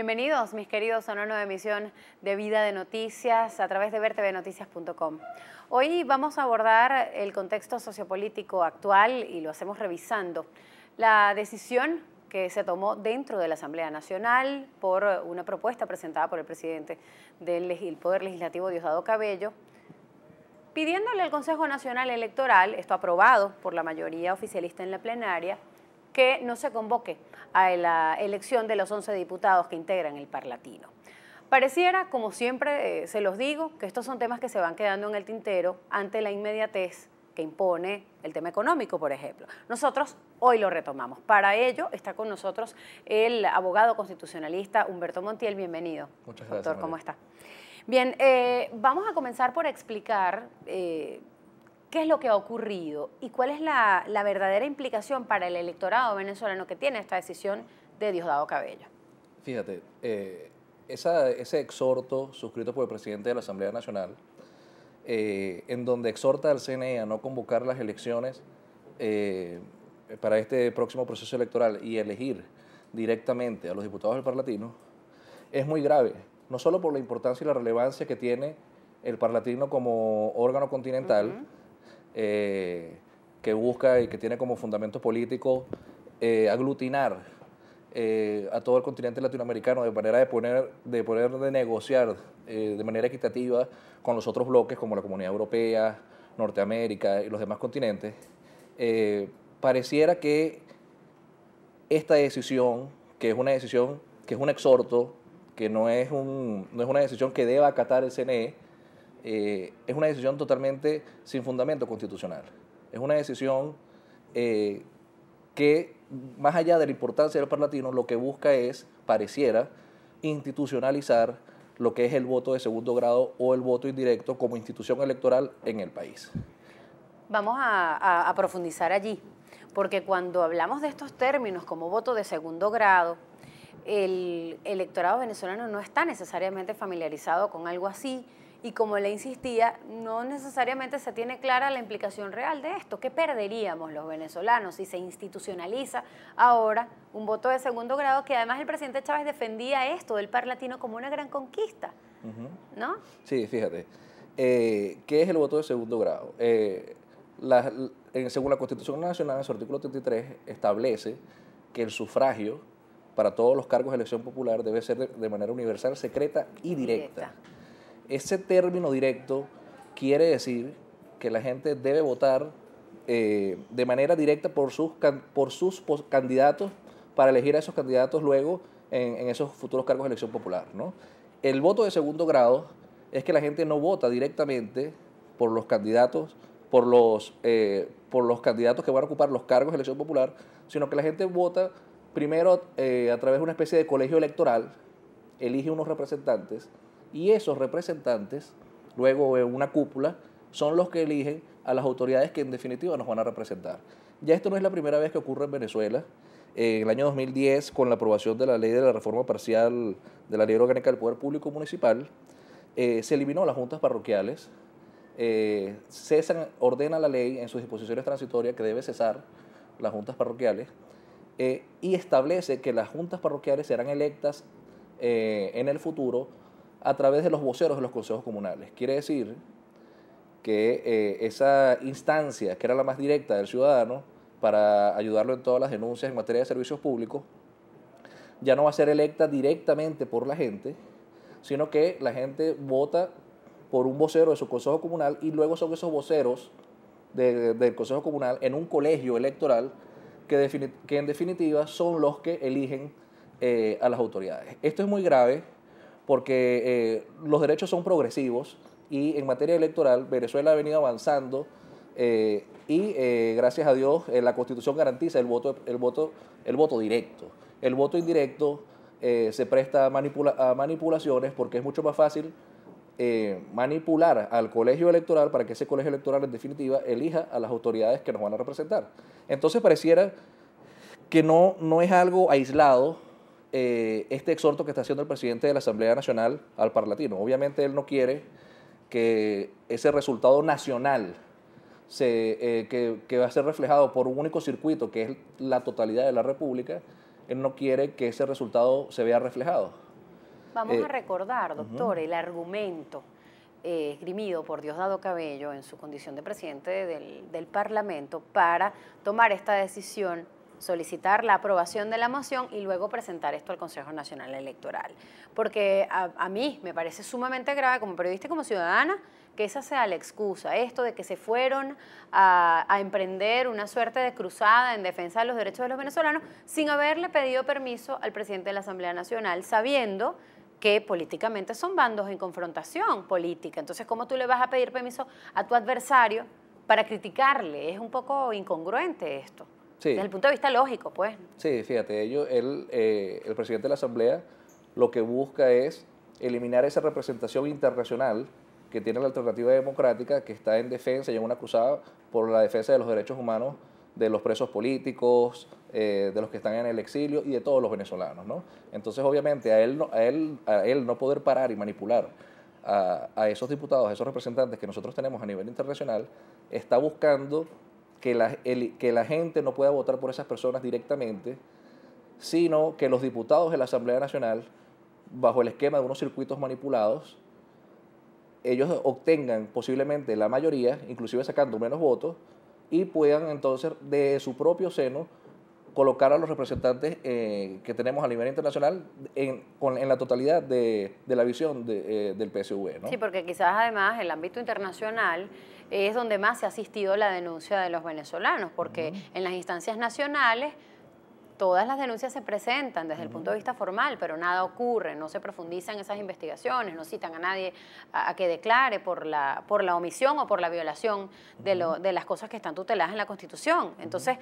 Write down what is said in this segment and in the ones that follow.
Bienvenidos, mis queridos, a una nueva emisión de Vida de Noticias a través de vertebenoticias.com. Hoy vamos a abordar el contexto sociopolítico actual y lo hacemos revisando la decisión que se tomó dentro de la Asamblea Nacional por una propuesta presentada por el presidente del Poder Legislativo, Diosdado Cabello, pidiéndole al Consejo Nacional Electoral, esto aprobado por la mayoría oficialista en la plenaria, que no se convoque a la elección de los 11 diputados que integran el Parlatino. Pareciera, como siempre eh, se los digo, que estos son temas que se van quedando en el tintero ante la inmediatez que impone el tema económico, por ejemplo. Nosotros hoy lo retomamos. Para ello está con nosotros el abogado constitucionalista Humberto Montiel. Bienvenido. Muchas gracias. Doctor, ¿cómo está? Bien, eh, vamos a comenzar por explicar eh, ¿Qué es lo que ha ocurrido y cuál es la, verdadera implicación para el electorado venezolano que tiene esta decisión de Diosdado Cabello? Fíjate, eh, ese exhorto suscrito por el presidente de la Asamblea Nacional, eh, en donde exhorta al CNE a no convocar las elecciones eh, para este próximo proceso electoral y elegir directamente a los diputados del Parlatino, es muy grave, no solo por la importancia y la relevancia que tiene el Parlatino como órgano continental, eh, que busca y que tiene como fundamento político eh, aglutinar eh, a todo el continente latinoamericano de manera de poner de, poder de negociar de manera equitativa con los otros bloques como la Comunidad Europea, Norteamérica y los demás continentes, pareciera que esta decisión, que es una decisión, que es un exhorto, que no es, un, no es una decisión que deba acatar el CNE, eh, es una decisión totalmente sin fundamento constitucional. Es una decisión eh, que, más allá de la importancia del parlatino, lo que busca es, pareciera, institucionalizar lo que es el voto de segundo grado o el voto indirecto como institución electoral en el país. Vamos a profundizar allí, porque cuando hablamos de estos términos como voto de segundo grado, el electorado venezolano no está necesariamente familiarizado con algo así y como le insistía, no necesariamente se tiene clara la implicación real de esto. ¿Qué perderíamos los venezolanos si se institucionaliza ahora un voto de segundo grado? Que además el presidente Chávez defendía esto del par latino como una gran conquista. ¿No? Sí, fíjate. Eh, ¿Qué es el voto de segundo grado? Eh, según la Constitución Nacional, en su artículo 33, establece que el sufragio para todos los cargos de elección popular debe ser de, manera universal, secreta y directa ese término directo quiere decir que la gente debe votar eh, de manera directa por sus, por sus candidatos para elegir a esos candidatos luego en, esos futuros cargos de elección popular. ¿no? El voto de segundo grado es que la gente no vota directamente por los candidatos, por los, eh, por los candidatos que van a ocupar los cargos de elección popular, sino que la gente vota primero eh, a través de una especie de colegio electoral, elige unos representantes y esos representantes, luego en una cúpula, son los que eligen a las autoridades que en definitiva nos van a representar. Ya esto no es la primera vez que ocurre en Venezuela. Eh, en el año 2010, con la aprobación de la ley de la reforma parcial de la Ley Orgánica del Poder Público Municipal, eh, se eliminó las juntas parroquiales, eh, ordena la ley en sus disposiciones transitorias que debe cesar las juntas parroquiales y establece que las juntas parroquiales serán electas en el futuro a través de los voceros de los consejos comunales. Quiere decir que eh, esa instancia, que era la más directa del ciudadano, para ayudarlo en todas las denuncias en materia de servicios públicos, ya no va a ser electa directamente por la gente, sino que la gente vota por un vocero de su consejo comunal y luego son esos voceros del consejo comunal en un colegio electoral que, que en definitiva son los que eligen eh, a las autoridades. Esto es muy grave porque eh, los derechos son progresivos y en materia electoral Venezuela ha venido avanzando eh, y eh, gracias a Dios la Constitución garantiza el voto, el voto, el voto directo. El voto indirecto se presta a, manipulaciones porque es mucho más fácil manipular al colegio electoral para que ese colegio electoral en definitiva elija a las autoridades que nos van a representar. Entonces pareciera que no, no es algo aislado eh, este exhorto que está haciendo el presidente de la Asamblea Nacional al Parlatino. Obviamente él no quiere que ese resultado nacional se, eh, que, va a ser reflejado por un único circuito, que es la totalidad de la República, él no quiere que ese resultado se vea reflejado. Vamos eh, a recordar, doctor, el argumento esgrimido por Diosdado Cabello en su condición de presidente del, del Parlamento para tomar esta decisión solicitar la aprobación de la moción y luego presentar esto al Consejo Nacional Electoral. Porque a, mí me parece sumamente grave como periodista y como ciudadana que esa sea la excusa, esto de que se fueron a, a, emprender una suerte de cruzada en defensa de los derechos de los venezolanos sin haberle pedido permiso al presidente de la Asamblea Nacional, sabiendo que políticamente son bandos en confrontación política. Entonces, ¿cómo tú le vas a pedir permiso a tu adversario para criticarle? Es un poco incongruente esto. Sí. Desde el punto de vista lógico, pues. Sí, fíjate, ellos, eh, el presidente de la Asamblea lo que busca es eliminar esa representación internacional que tiene la alternativa democrática, que está en defensa y en una acusada por la defensa de los derechos humanos de los presos políticos, eh, de los que están en el exilio y de todos los venezolanos. ¿no? Entonces, obviamente, a él, no, él, a él no poder parar y manipular a, a esos diputados, a esos representantes que nosotros tenemos a nivel internacional, está buscando que la, que la gente no pueda votar por esas personas directamente, sino que los diputados de la Asamblea Nacional, bajo el esquema de unos circuitos manipulados, ellos obtengan posiblemente la mayoría, inclusive sacando menos votos, y puedan entonces de su propio seno colocar a los representantes eh, que tenemos a nivel internacional en, con, en la totalidad de, de la visión de, eh, del PSV. ¿no? Sí, porque quizás además el ámbito internacional es donde más se ha asistido la denuncia de los venezolanos, porque en las instancias nacionales todas las denuncias se presentan desde el punto de vista formal, pero nada ocurre, no se profundizan esas investigaciones, no citan a nadie a, que declare por la, por la omisión o por la violación de, de las cosas que están tuteladas en la Constitución. Entonces,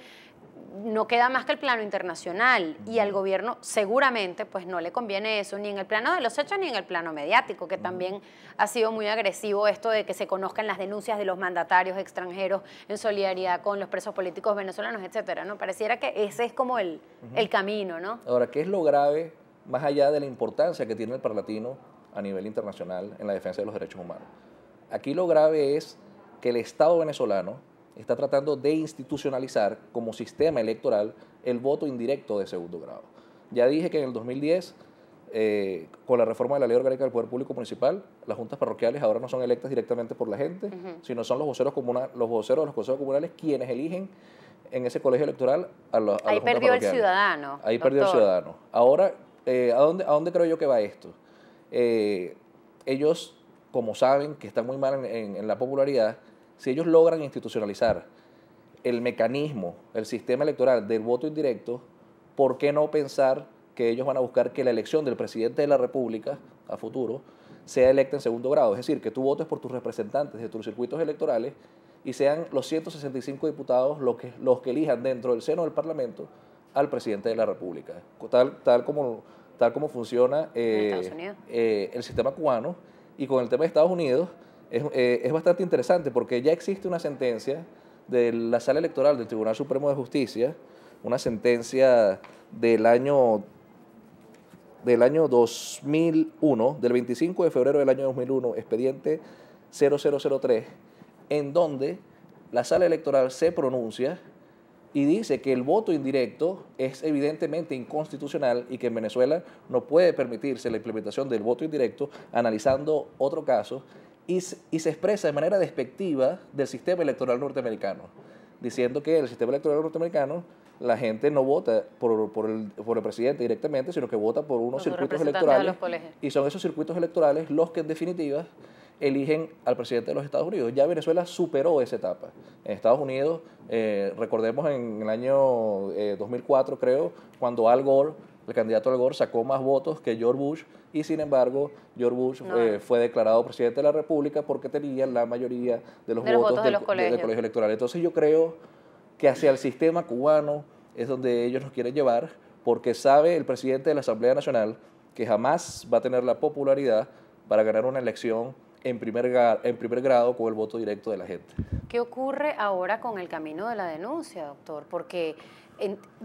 no queda más que el plano internacional y al gobierno seguramente pues no le conviene eso, ni en el plano de los hechos ni en el plano mediático, que también ha sido muy agresivo esto de que se conozcan las denuncias de los mandatarios extranjeros en solidaridad con los presos políticos venezolanos, etcétera, ¿no? Pareciera que ese es como el, el camino, ¿no? Ahora, ¿qué es lo grave más allá de la importancia que tiene el parlatino a nivel internacional en la defensa de los derechos humanos? Aquí lo grave es que el Estado venezolano está tratando de institucionalizar como sistema electoral el voto indirecto de segundo grado. Ya dije que en el 2010 eh, con la reforma de la ley orgánica del Poder Público Municipal, las juntas parroquiales ahora no son electas directamente por la gente, sino son los voceros, comunales, los voceros de los consejos comunales quienes eligen en ese colegio electoral a, Ahí perdió el ciudadano. Ahí perdió el ciudadano. Ahora, eh, ¿a, dónde, ¿a dónde creo yo que va esto? Eh, ellos, como saben que están muy mal en, en la popularidad, si ellos logran institucionalizar el mecanismo, el sistema electoral del voto indirecto, ¿por qué no pensar que ellos van a buscar que la elección del presidente de la República a futuro sea electa en segundo grado? Es decir, que tú votes por tus representantes de tus circuitos electorales y sean los 165 diputados los que, los que elijan dentro del seno del Parlamento al presidente de la República, tal, tal, como, tal como funciona eh, eh, el sistema cubano. Y con el tema de Estados Unidos es, eh, es bastante interesante porque ya existe una sentencia de la sala electoral del Tribunal Supremo de Justicia, una sentencia del año del año 2001, del 25 de febrero del año 2001, expediente 0003, en donde la sala electoral se pronuncia y dice que el voto indirecto es evidentemente inconstitucional y que en Venezuela no puede permitirse la implementación del voto indirecto, analizando otro caso, y, se expresa de manera despectiva del sistema electoral norteamericano, diciendo que el sistema electoral norteamericano la gente no vota por, el, por, el, presidente directamente, sino que vota por unos circuitos electorales. Y son esos circuitos electorales los que en definitiva eligen al presidente de los Estados Unidos. Ya Venezuela superó esa etapa. En Estados Unidos, eh, recordemos en el año 2004, eh, creo, cuando Al Gore, el candidato Al Gore, sacó más votos que George Bush y sin embargo George Bush eh, fue declarado presidente de la República porque tenía la mayoría de los, votos, de los colegios. electorales. Entonces yo creo que hacia el sistema cubano es donde ellos nos quieren llevar porque sabe el presidente de la Asamblea Nacional que jamás va a tener la popularidad para ganar una elección en primer, en primer grado con el voto directo de la gente. ¿Qué ocurre ahora con el camino de la denuncia, doctor? Porque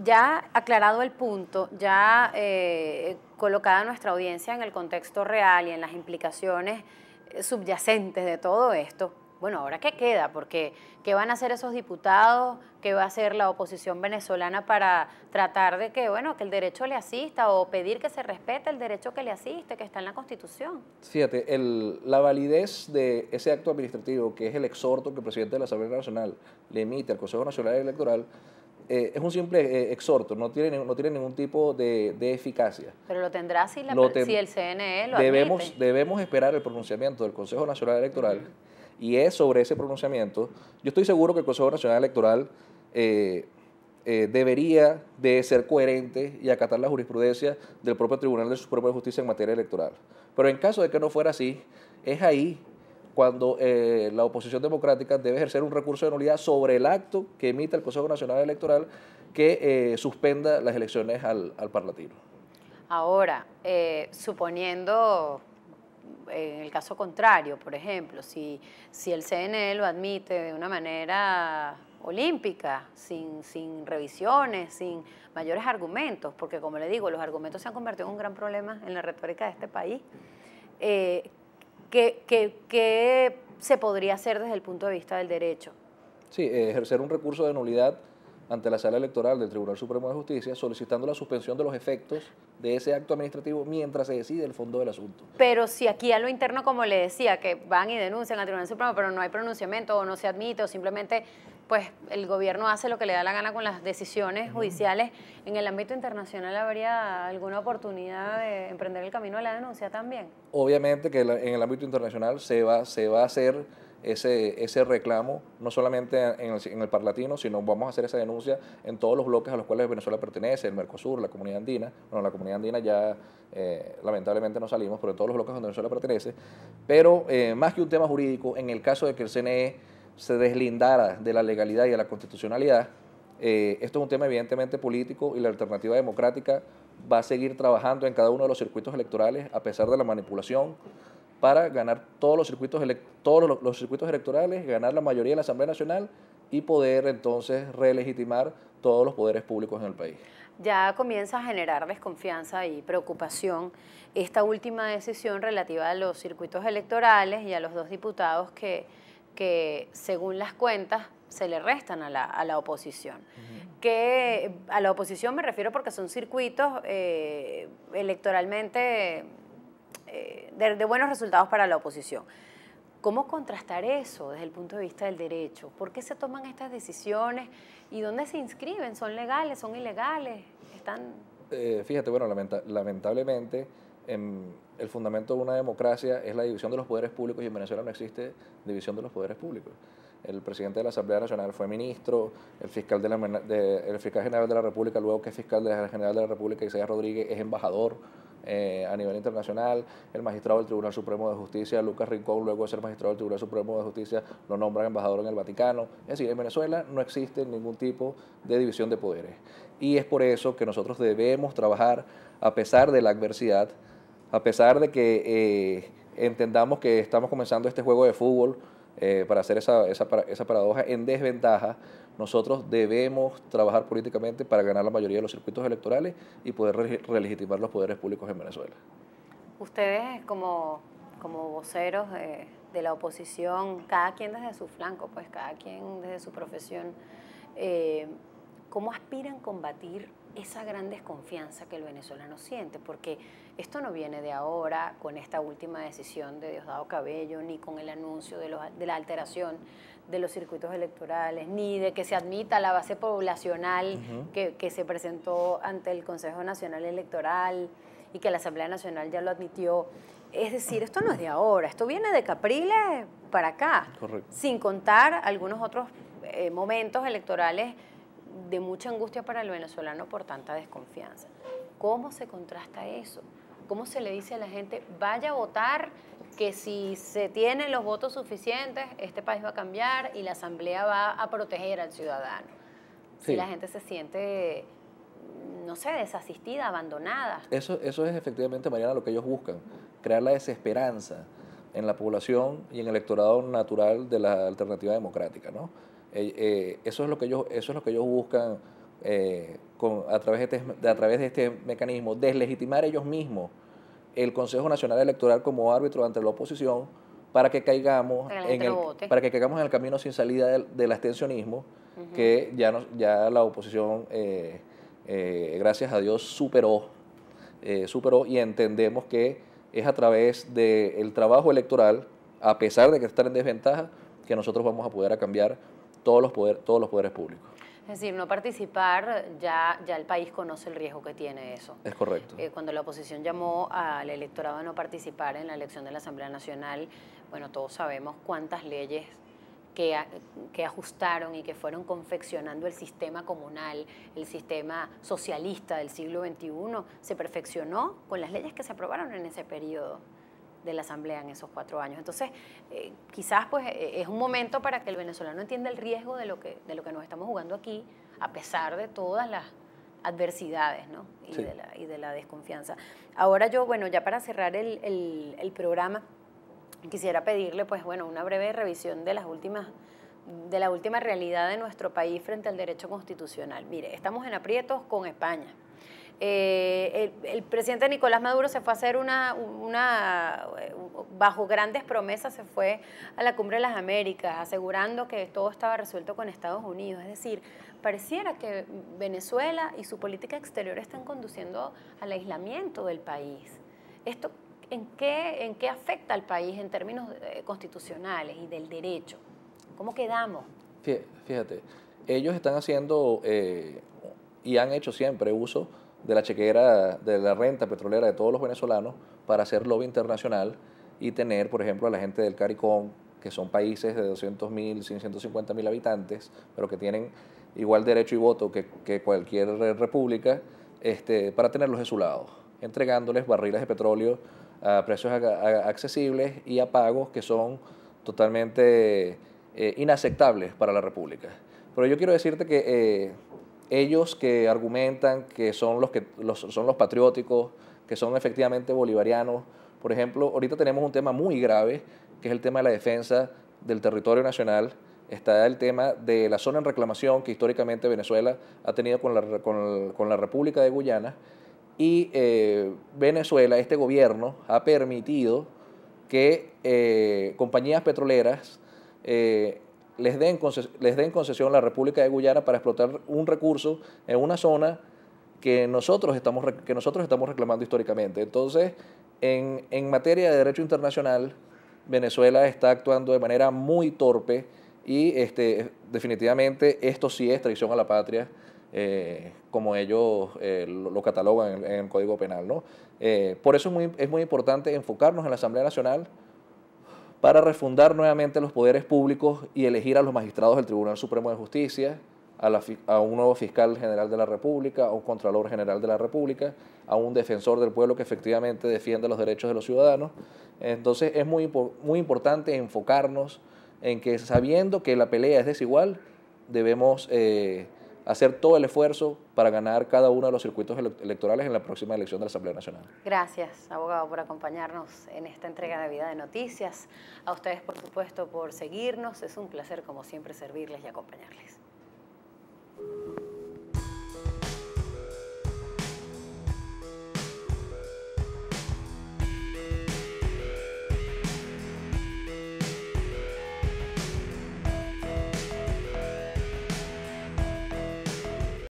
ya aclarado el punto, ya eh, colocada nuestra audiencia en el contexto real y en las implicaciones eh, subyacentes de todo esto, bueno, ahora qué queda, porque qué van a hacer esos diputados, qué va a hacer la oposición venezolana para tratar de que, bueno, que el derecho le asista o pedir que se respete el derecho que le asiste, que está en la Constitución. Fíjate, la validez de ese acto administrativo, que es el exhorto que el presidente de la Asamblea Nacional le emite al Consejo Nacional Electoral, eh, es un simple eh, exhorto, no tiene, no tiene ningún tipo de, eficacia. Pero lo tendrá si, la, si el CNE lo debemos, admite. Debemos esperar el pronunciamiento del Consejo Nacional Electoral y es sobre ese pronunciamiento, yo estoy seguro que el Consejo Nacional Electoral eh, eh, debería de ser coherente y acatar la jurisprudencia del propio Tribunal de su de Justicia en materia electoral. Pero en caso de que no fuera así, es ahí cuando eh, la oposición democrática debe ejercer un recurso de nulidad sobre el acto que emita el Consejo Nacional Electoral que suspenda las elecciones al, al Parlatino. Ahora, suponiendo en el caso contrario, por ejemplo, si, si el CNE lo admite de una manera olímpica, sin, sin revisiones, sin mayores argumentos, porque como le digo, los argumentos se han convertido en un gran problema en la retórica de este país, eh, qué se podría hacer desde el punto de vista del derecho? Sí, ejercer un recurso de nulidad ante la sala electoral del Tribunal Supremo de Justicia solicitando la suspensión de los efectos de ese acto administrativo mientras se decide el fondo del asunto. Pero si aquí a lo interno, como le decía, que van y denuncian al Tribunal Supremo, pero no hay pronunciamiento o no se admite o simplemente pues el gobierno hace lo que le da la gana con las decisiones judiciales, en el ámbito internacional habría alguna oportunidad de emprender el camino de la denuncia también. Obviamente que en el ámbito internacional se va, se va a hacer ese, ese reclamo, no solamente en el, en sino vamos a hacer esa denuncia en todos los bloques a los cuales Venezuela pertenece, el Mercosur, la comunidad andina. Bueno, la comunidad andina ya eh, lamentablemente no salimos, pero en todos los bloques donde Venezuela pertenece. Pero eh, más que un tema jurídico, en el caso de que el CNE se deslindara de la legalidad y de la constitucionalidad, eh, esto es un tema evidentemente político y la alternativa democrática va a seguir trabajando en cada uno de los circuitos electorales a pesar de la manipulación, para ganar todos los circuitos, todos los, circuitos electorales, ganar la mayoría en la Asamblea Nacional y poder entonces relegitimar todos los poderes públicos en el país. Ya comienza a generar desconfianza y preocupación esta última decisión relativa a los circuitos electorales y a los dos diputados que, que según las cuentas, se le restan a la, oposición. Que a la oposición me refiero porque son circuitos eh, electoralmente eh, de, buenos resultados para la oposición. ¿Cómo contrastar eso desde el punto de vista del derecho? ¿Por qué se toman estas decisiones y dónde se inscriben? ¿Son legales? ¿Son ilegales? ¿Están... Eh, fíjate, bueno, lamentablemente el fundamento de una democracia es la división de los poderes públicos y en Venezuela no existe división de los poderes públicos. El presidente de la Asamblea Nacional fue ministro, el fiscal, fiscal general de la República, luego que es fiscal general de la República, Isaías Rodríguez, es embajador eh, a nivel internacional. El magistrado del Tribunal Supremo de Justicia, Lucas Rincón, luego de ser magistrado del Tribunal Supremo de Justicia, lo nombran embajador en el Vaticano. Es decir, en Venezuela no existe ningún tipo de división de poderes. Y es por eso que nosotros debemos trabajar a pesar de la adversidad, a pesar de que eh, entendamos que estamos comenzando este juego de fútbol eh, para hacer esa, paradoja en desventaja, nosotros debemos trabajar políticamente para ganar la mayoría de los circuitos electorales y poder relegitimar los poderes públicos en Venezuela. Ustedes como, voceros de, la oposición, cada quien desde su flanco, pues cada quien desde su profesión, eh, ¿cómo aspiran a combatir esa gran desconfianza que el venezolano siente? Porque esto no viene de ahora con esta última decisión de Diosdado Cabello, ni con el anuncio de, la alteración de los circuitos electorales, ni de que se admita la base poblacional que, se presentó ante el Consejo Nacional Electoral y que la Asamblea Nacional ya lo admitió. Es decir, esto no es de ahora, esto viene de Capriles para acá, Correcto. sin contar algunos otros eh, momentos electorales de mucha angustia para el venezolano por tanta desconfianza. ¿Cómo se contrasta eso? ¿cómo se le dice a la gente? Vaya a votar, que si se tienen los votos suficientes, este país va a cambiar y la Asamblea va a proteger al ciudadano. Si la gente se siente, no sé, desasistida, abandonada. Eso, eso es efectivamente, Mariana, lo que ellos buscan, crear la desesperanza en la población y en el electorado natural de la alternativa democrática, ¿no? Eh, eh, eso, es lo que ellos, eso es lo que ellos buscan eh, a, través de este, a través de este mecanismo, deslegitimar ellos mismos el Consejo Nacional Electoral como árbitro ante la oposición para que caigamos, en el, para que caigamos en el camino sin salida del, abstencionismo, que ya, ya la oposición, eh, eh, gracias a Dios, superó, eh, superó y entendemos que es a través del trabajo electoral, a pesar de que están en desventaja, que nosotros vamos a poder cambiar todos los, poder, todos los poderes públicos. Es decir, no participar, ya, ya el país conoce el riesgo que tiene eso. Es correcto. Eh, cuando la oposición llamó al electorado a no participar en la elección de la Asamblea Nacional, bueno, todos sabemos cuántas leyes que, que, ajustaron y que fueron confeccionando el sistema comunal, el sistema socialista del siglo XXI, se perfeccionó con las leyes que se aprobaron en ese periodo de la Asamblea en esos cuatro años. Entonces, eh, quizás pues eh, es un momento para que el venezolano entienda el riesgo de lo que, de lo que nos estamos jugando aquí, a pesar de todas las adversidades y, de la, desconfianza. Ahora yo, bueno, ya para cerrar el, el programa, quisiera pedirle pues bueno, una breve revisión de las últimas de la última realidad de nuestro país frente al derecho constitucional. Mire, estamos en aprietos con España, eh, el, presidente Nicolás Maduro se fue a hacer una, eh, bajo grandes promesas, se fue a la Cumbre de las Américas, asegurando que todo estaba resuelto con Estados Unidos. Es decir, pareciera que Venezuela y su política exterior están conduciendo al aislamiento del país. ¿Esto en qué, en qué afecta al país en términos eh, constitucionales y del derecho? ¿Cómo quedamos? Fíjate, ellos están haciendo y han hecho siempre uso de la chequera, de la renta petrolera de todos los venezolanos para hacer lobby internacional y tener, por ejemplo, a la gente del CARICOM, que son países de 200.000, 150.000 habitantes, pero que tienen igual derecho y voto que, cualquier república, este, para tenerlos de su lado, entregándoles barriles de petróleo a precios accesibles y a pagos que son totalmente eh, inaceptables para la república. Pero yo quiero decirte que eh, ellos que argumentan que son los, que, son los patrióticos, que son efectivamente bolivarianos, por ejemplo, ahorita tenemos un tema muy grave, que es el tema de la defensa del territorio nacional, está el tema de la zona en reclamación que históricamente Venezuela ha tenido con la, República de Guyana, y eh, Venezuela, este gobierno, ha permitido que eh, compañías petroleras eh, les den, les concesión la República de Guyana para explotar un recurso en una zona que nosotros estamos, que nosotros estamos reclamando históricamente. Entonces, en, materia de derecho internacional, Venezuela está actuando de manera muy torpe y este, definitivamente esto sí es traición a la patria, eh, como ellos eh, lo, catalogan en, el Código Penal. Eh, por eso es muy, es muy importante enfocarnos en la Asamblea Nacional, para refundar nuevamente los poderes públicos y elegir a los magistrados del Tribunal Supremo de Justicia, a, un nuevo fiscal general de la República, a un contralor general de la República, a un defensor del pueblo que efectivamente defienda los derechos de los ciudadanos. Entonces es muy, muy importante enfocarnos en que sabiendo que la pelea es desigual, debemos eh, hacer todo el esfuerzo para ganar cada uno de los circuitos electorales en la próxima elección de la Asamblea Nacional. Gracias, abogado, por acompañarnos en esta entrega de Vida de Noticias. A ustedes, por supuesto, por seguirnos. Es un placer, como siempre, servirles y acompañarles.